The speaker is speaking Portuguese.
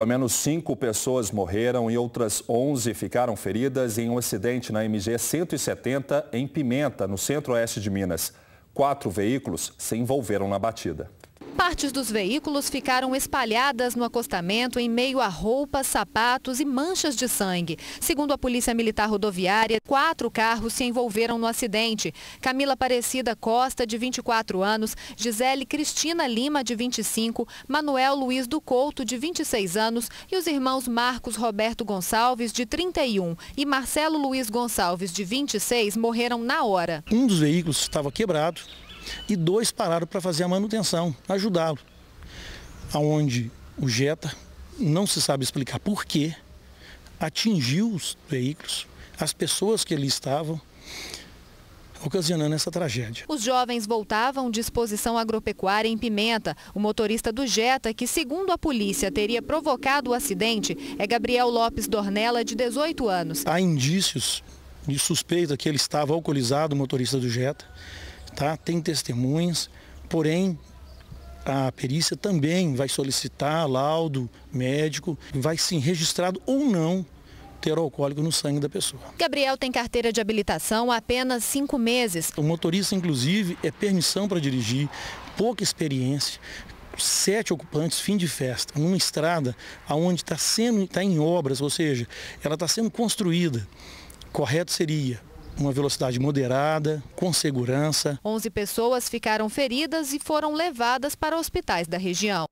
Pelo menos cinco pessoas morreram e outras 11 ficaram feridas em um acidente na MG 170 em Pimenta, no centro-oeste de Minas. Quatro veículos se envolveram na batida. Partes dos veículos ficaram espalhadas no acostamento em meio a roupas, sapatos e manchas de sangue. Segundo a Polícia Militar Rodoviária, quatro carros se envolveram no acidente. Camila Aparecida Costa, de 24 anos, Gisele Cristina Lima, de 25, Manuel Luiz do Couto, de 26 anos e os irmãos Marcos Roberto Gonçalves, de 31 e Marcelo Luiz Gonçalves, de 26, morreram na hora. Um dos veículos estava quebrado, e dois pararam para fazer a manutenção, ajudá-lo. Aonde o Jetta, não se sabe explicar por quê, atingiu os veículos, as pessoas que ali estavam, ocasionando essa tragédia. Os jovens voltavam de exposição agropecuária em Pimenta. O motorista do Jetta, que segundo a polícia teria provocado o acidente, é Gabriel Lopes Dornella, de 18 anos. Há indícios de suspeita que ele estava alcoolizado, o motorista do Jetta tá? tem testemunhas, porém a perícia também vai solicitar laudo médico, vai sim registrado ou não ter alcoólico no sangue da pessoa. Gabriel tem carteira de habilitação há apenas cinco meses. O motorista, inclusive, é permissão para dirigir, pouca experiência, sete ocupantes, fim de festa, numa estrada onde está sendo, está em obras, ou seja, ela está sendo construída. Correto seria uma velocidade moderada, com segurança. 11 pessoas ficaram feridas e foram levadas para hospitais da região.